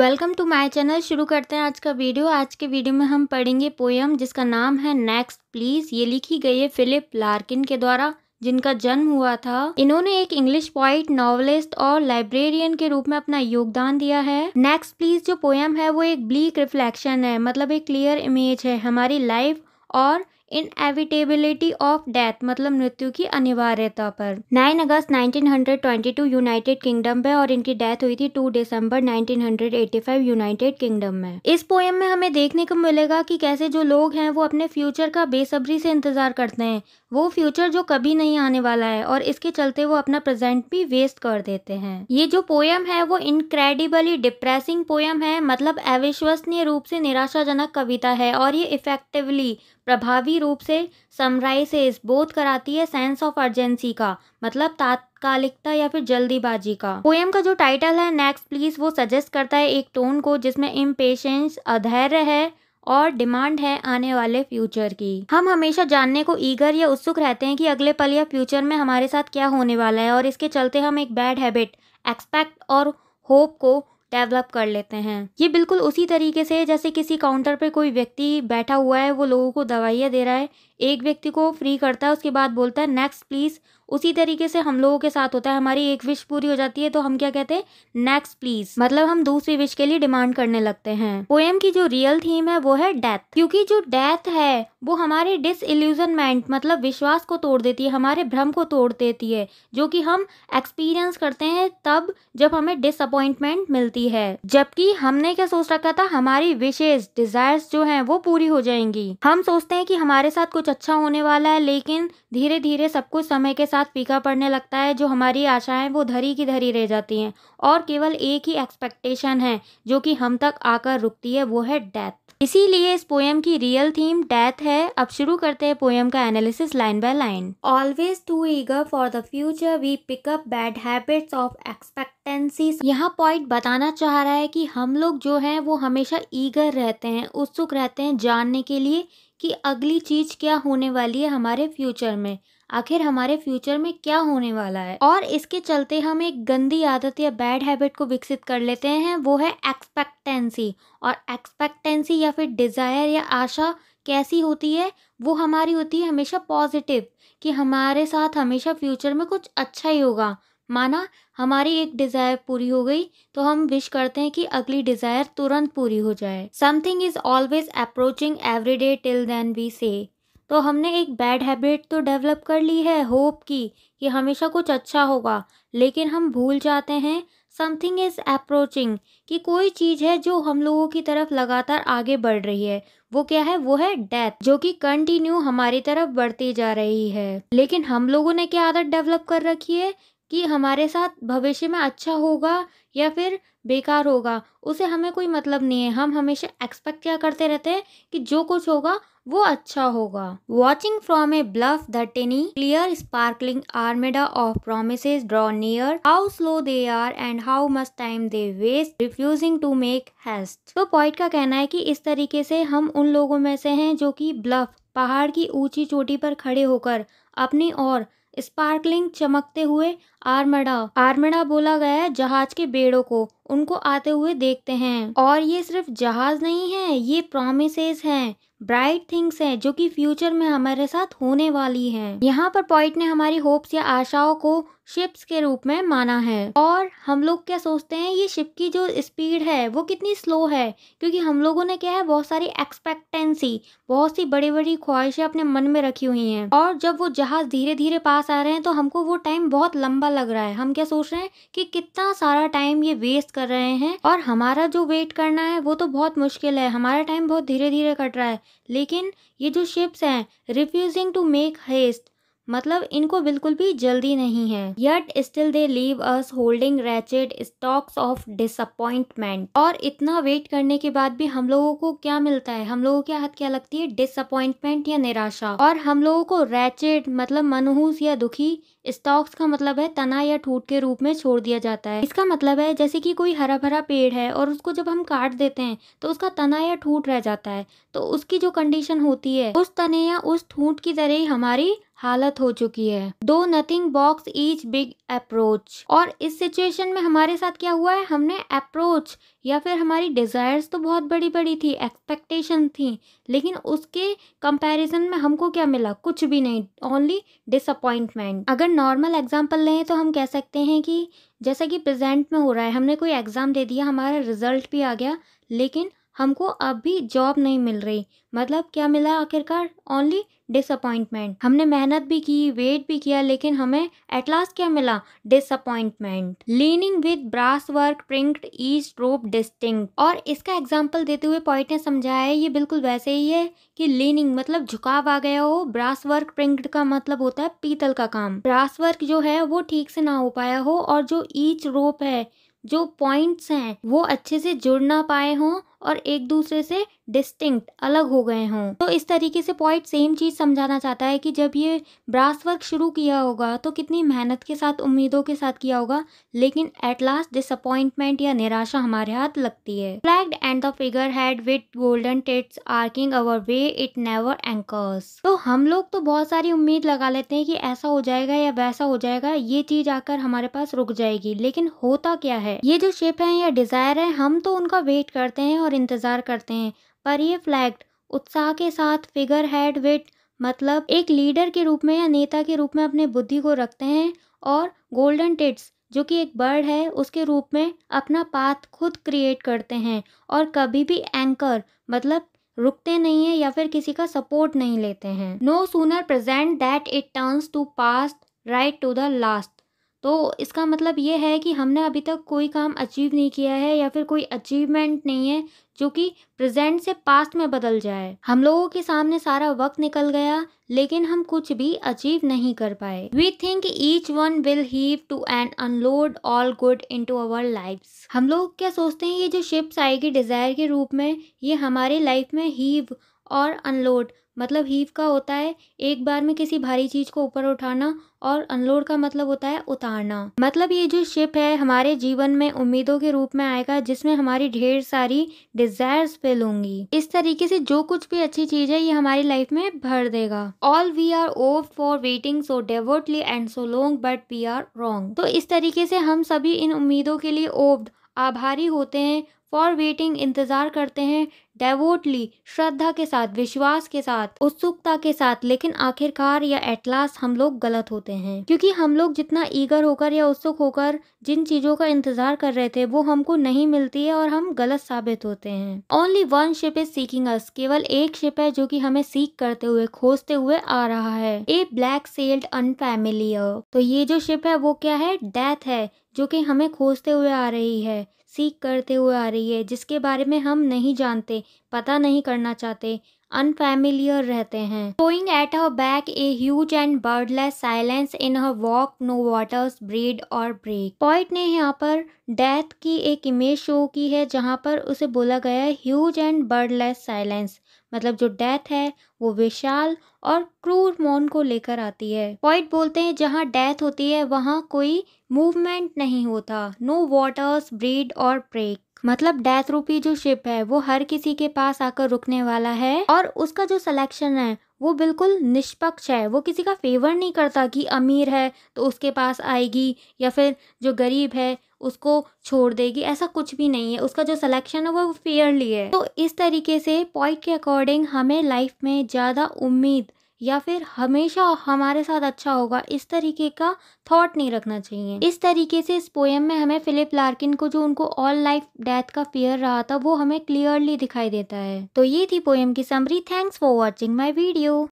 Welcome to my channel शुरू करते हैं आज का वीडियो आज के वीडियो में हम पढ़ेंगे पोयम जिसका नाम है नेक्स्ट प्लीज़ ये लिखी गई है फिलिप लार्किन के द्वारा जिनका जन्म हुआ था इन्होंने एक इंग्लिश पॉइट नॉवलिस्ट और लाइब्रेरियन के रूप में अपना योगदान दिया है नेक्स्ट प्लीज जो पोयम है वो एक ब्लीक रिफ्लेक्शन है मतलब एक क्लियर इमेज है हमारी लाइफ और इनएविटेबिलिटी ऑफ डेथ मतलब मृत्यु की अनिवार्यता पर 9 अगस्त 1922 यूनाइटेड किंगडम में और इनकी डेथ हुई थी 2 दिसंबर 1985 यूनाइटेड किंगडम में इस पोएम में हमें देखने को मिलेगा कि कैसे जो लोग हैं वो अपने फ्यूचर का बेसब्री से इंतजार करते हैं वो फ्यूचर जो कभी नहीं आने वाला है और इसके चलते वो अपना प्रेजेंट भी वेस्ट कर देते हैं ये जो पोयम है वो इनक्रेडिबली डिप्रेसिंग पोयम है मतलब अविश्वसनीय रूप से निराशाजनक कविता है और ये इफेक्टिवली प्रभावी रूप से समराइसेस बोध कराती है सेंस ऑफ अर्जेंसी का मतलब तात्कालिकता या फिर जल्दीबाजी का पोएम का जो टाइटल है नेक्स्ट प्लीज वो सजेस्ट करता है एक टोन को जिसमें इम्पेशेंस अधैर्य है और डिमांड है आने वाले फ्यूचर की हम हमेशा जानने को ईगर या उत्सुक रहते हैं कि अगले पल या फ्यूचर में हमारे साथ क्या होने वाला है और इसके चलते हम एक बैड हैबिट एक्सपेक्ट और होप को डेवलप कर लेते हैं ये बिल्कुल उसी तरीके से जैसे किसी काउंटर पर कोई व्यक्ति बैठा हुआ है वो लोगों को दवाइयाँ दे रहा है एक व्यक्ति को फ्री करता है उसके बाद बोलता है नेक्स्ट प्लीज़ उसी तरीके से हम लोगों के साथ होता है हमारी एक विश पूरी हो जाती है तो हम क्या कहते हैं नेक्स्ट प्लीज़ मतलब हम दूसरी विश के लिए डिमांड करने लगते हैं पोएम की जो रियल थीम है वो है डेथ क्योंकि जो डेथ है वो हमारे डिसइल्यूजनमेंट मतलब विश्वास को तोड़ देती है हमारे भ्रम को तोड़ देती है जो कि हम एक्सपीरियंस करते हैं तब जब हमें डिसअपॉइंटमेंट मिलती है जबकि हमने क्या सोच रखा था हमारी विशेष डिजायर्स जो हैं वो पूरी हो जाएंगी हम सोचते हैं कि हमारे साथ कुछ अच्छा होने वाला है लेकिन धीरे धीरे सब कुछ समय के साथ फीका पड़ने लगता है जो हमारी आशाएं वो धरी की धरी रह जाती हैं और केवल एक ही एक्सपेक्टेशन है जो कि हम तक आकर रुकती है वो है डेथ इसीलिए इस पोयम की रियल थीम डेथ है अब शुरू करते हैं पोएम का analysis line by line always too eager for the future we pick up bad habits of expectancy यहाँ पॉइंट बताना चाह रहा है कि हम लोग जो है वो हमेशा ईगर रहते हैं उत्सुक रहते हैं जानने के लिए कि अगली चीज़ क्या होने वाली है हमारे फ्यूचर में आखिर हमारे फ्यूचर में क्या होने वाला है और इसके चलते हम एक गंदी आदत या बैड हैबिट को विकसित कर लेते हैं वो है एक्सपेक्टेंसी और एक्सपेक्टेंसी या फिर डिज़ायर या आशा कैसी होती है वो हमारी होती है हमेशा पॉजिटिव कि हमारे साथ हमेशा फ्यूचर में कुछ अच्छा ही होगा माना हमारी एक डिज़ायर पूरी हो गई तो हम विश करते हैं कि अगली डिज़ायर तुरंत पूरी हो जाए something is always approaching every day till then we say तो हमने एक बैड हैबिट तो डेवलप कर ली है होप की कि हमेशा कुछ अच्छा होगा लेकिन हम भूल जाते हैं समथिंग इज़ अप्रोचिंग कि कोई चीज़ है जो हम लोगों की तरफ लगातार आगे बढ़ रही है वो क्या है वो है डेथ जो कि कंटिन्यू हमारी तरफ बढ़ती जा रही है लेकिन हम लोगों ने क्या आदत डेवलप कर रखी है कि हमारे साथ भविष्य में अच्छा होगा या फिर बेकार होगा उसे हमें कोई मतलब नहीं है हम हमेशा एक्सपेक्ट क्या करते रहते हैं कि जो कुछ होगा वो अच्छा होगा watching from a bluff the tiny clear sparkling armada of promise draw near how slow they are and how much time they waste refusing to make haste तो पॉइंट का कहना है कि इस तरीके से हम उन लोगों में से हैं जो कि ब्लफ पहाड़ की ऊंची चोटी पर खड़े होकर अपनी और स्पार्कलिंग चमकते हुए आर्मडा आर्मडा बोला गया है जहाज के बेड़ों को उनको आते हुए देखते हैं और ये सिर्फ जहाज नहीं है ये प्रोमिस हैं। ब्राइट थिंग्स हैं जो कि फ्यूचर में हमारे साथ होने वाली हैं यहाँ पर पॉइंट ने हमारी होप्स या आशाओं को शिप्स के रूप में माना है और हम लोग क्या सोचते हैं ये शिप की जो स्पीड है वो कितनी स्लो है क्योंकि हम लोगों ने क्या है बहुत सारी एक्सपेक्टेंसी बहुत सी बड़ी बड़ी ख्वाहिशें अपने मन में रखी हुई हैं और जब वो जहाज धीरे धीरे पास आ रहे हैं तो हमको वो टाइम बहुत लंबा लग रहा है हम क्या सोच रहे हैं कि कितना सारा टाइम ये वेस्ट कर रहे हैं और हमारा जो वेट करना है वो तो बहुत मुश्किल है हमारा टाइम बहुत धीरे धीरे कट रहा है लेकिन ये जो शिप्स हैं रिफ्यूजिंग टू मेक हेस्ट मतलब इनको बिल्कुल भी जल्दी नहीं है yet still they leave us holding wretched stalks of disappointment और इतना वेट करने के बाद भी हम लोगों को क्या मिलता है हम लोगों के हाथ क्या लगती है डिसअपॉइंटमेंट या निराशा और हम लोगों को रैचेड मतलब मनहूस या दुखी स्टॉक्स का मतलब है तना या ठूट के रूप में छोड़ दिया जाता है इसका मतलब है जैसे कि कोई हरा भरा पेड़ है और उसको जब हम काट देते हैं तो उसका तना या ठूट रह जाता है तो उसकी जो कंडीशन होती है उस तने या उस ठूट की तरह ही हमारी हालत हो चुकी है दो nothing balks each big approach और इस सिचुएशन में हमारे साथ क्या हुआ है हमने अप्रोच या फिर हमारी डिज़ायर्स तो बहुत बड़ी बड़ी थी एक्सपेक्टेशन थी लेकिन उसके कंपैरिजन में हमको क्या मिला कुछ भी नहीं ओनली डिसअपॉइंटमेंट अगर नॉर्मल एग्जाम्पल लें तो हम कह सकते हैं कि जैसा कि प्रेजेंट में हो रहा है हमने कोई एग्ज़ाम दे दिया हमारा रिजल्ट भी आ गया लेकिन हमको अब भी जॉब नहीं मिल रही मतलब क्या मिला आखिरकार ओनली डिसअपॉइंटमेंट हमने मेहनत भी की वेट भी किया लेकिन हमें एट लास्ट क्या मिला disappointment leaning with brass work prinked each rope distinct और इसका एग्जाम्पल देते हुए पॉइंट ने समझाया है ये बिल्कुल वैसे ही है कि लीनिंग मतलब झुकाव आ गया हो ब्रास वर्क प्रिंक्ड का मतलब होता है पीतल का काम ब्रास वर्क जो है वो ठीक से ना हो पाया हो और जो ईच रोप है जो पॉइंट्स हैं वो अच्छे से जुड़ ना पाए हों और एक दूसरे से डिस्टिंक्ट अलग हो गए हों तो इस तरीके से पॉइंट सेम चीज़ समझाना चाहता है कि जब ये ब्रास वर्क शुरू किया होगा तो कितनी मेहनत के साथ उम्मीदों के साथ किया होगा लेकिन एट लास्ट डिसअपॉइंटमेंट या निराशा हमारे हाथ लगती है flagged and the figurehead with golden tits arching our way it never anchors तो हम लोग तो बहुत सारी उम्मीद लगा लेते हैं कि ऐसा हो जाएगा या वैसा हो जाएगा ये चीज आकर हमारे पास रुक जाएगी लेकिन होता क्या है ये जो शेप है या डिजायर है हम तो उनका वेट करते हैं और और इंतज़ार करते हैं पर ये फ्लैक्ट उत्साह के साथ फिगर हेड विट मतलब एक लीडर के रूप में या नेता के रूप में अपने बुद्धि को रखते हैं और गोल्डन टिट्स जो कि एक बर्ड है उसके रूप में अपना पाथ खुद क्रिएट करते हैं और कभी भी एंकर मतलब रुकते नहीं है या फिर किसी का सपोर्ट नहीं लेते हैं no sooner present that it turns to past right to the last तो इसका मतलब ये है कि हमने अभी तक कोई काम अचीव नहीं किया है या फिर कोई अचीवमेंट नहीं है जो कि प्रेजेंट से पास्ट में बदल जाए हम लोगों के सामने सारा वक्त निकल गया लेकिन हम कुछ भी अचीव नहीं कर पाए we think each one will heave to and unload all good into our life हम लोग क्या सोचते हैं ये जो शिप्स आएगी डिजायर के रूप में ये हमारे लाइफ में हीव और अनलोड मतलब हीव का होता है एक बार में किसी भारी चीज को ऊपर उठाना और अनलोड का मतलब होता है उतारना मतलब ये जो शिप है हमारे जीवन में उम्मीदों के रूप में आएगा जिसमें हमारी ढेर सारी डिजायर्स फिल होंगी इस तरीके से जो कुछ भी अच्छी चीज है ये हमारी लाइफ में भर देगा all we are owed for waiting so devoutly and so long but we are wrong तो इस तरीके से हम सभी इन उम्मीदों के लिए ओव्ड आभारी होते हैं फॉर वेटिंग इंतज़ार करते हैं डेवोटली श्रद्धा के साथ विश्वास के साथ उत्सुकता के साथ लेकिन आखिरकार या एट लास्ट हम लोग गलत होते हैं क्योंकि हम लोग जितना ईगर होकर या उत्सुक होकर जिन चीज़ों का इंतज़ार कर रहे थे वो हमको नहीं मिलती है और हम गलत साबित होते हैं only one ship is seeking us केवल एक शिप है जो कि हमें सीख करते हुए खोजते हुए आ रहा है ए ब्लैक सेल्ड अनफेमिलियर तो ये जो शिप है वो क्या है डेथ है जो कि हमें खोजते हुए आ रही है सीख करते हुए आ रही है जिसके बारे में हम नहीं जानते पता नहीं करना चाहते अनफेमिलियर रहते हैं Throwing at her back a huge and birdless silence in her walk no waters breed or break point ने यहाँ पर डेथ की एक इमेज शो की है जहाँ पर उसे बोला गया है ह्यूज एंड बर्डलेस साइलेंस मतलब जो डेथ है वो विशाल और क्रूर मौन को लेकर आती है पॉइंट बोलते हैं जहाँ डेथ होती है वहाँ कोई मूवमेंट नहीं होता no waters breed or break मतलब डेथ रूपी जो शिप है वो हर किसी के पास आकर रुकने वाला है और उसका जो सिलेक्शन है वो बिल्कुल निष्पक्ष है वो किसी का फेवर नहीं करता कि अमीर है तो उसके पास आएगी या फिर जो गरीब है उसको छोड़ देगी ऐसा कुछ भी नहीं है उसका जो सिलेक्शन है वो फेयरली है तो इस तरीके से पॉइंट के अकॉर्डिंग हमें लाइफ में ज़्यादा उम्मीद या फिर हमेशा हमारे साथ अच्छा होगा इस तरीके का थॉट नहीं रखना चाहिए इस तरीके से इस पोएम में हमें फिलिप लार्किन को जो उनको ऑल लाइफ डेथ का फियर रहा था वो हमें क्लियरली दिखाई देता है तो ये थी पोएम की summary thanks for watching my video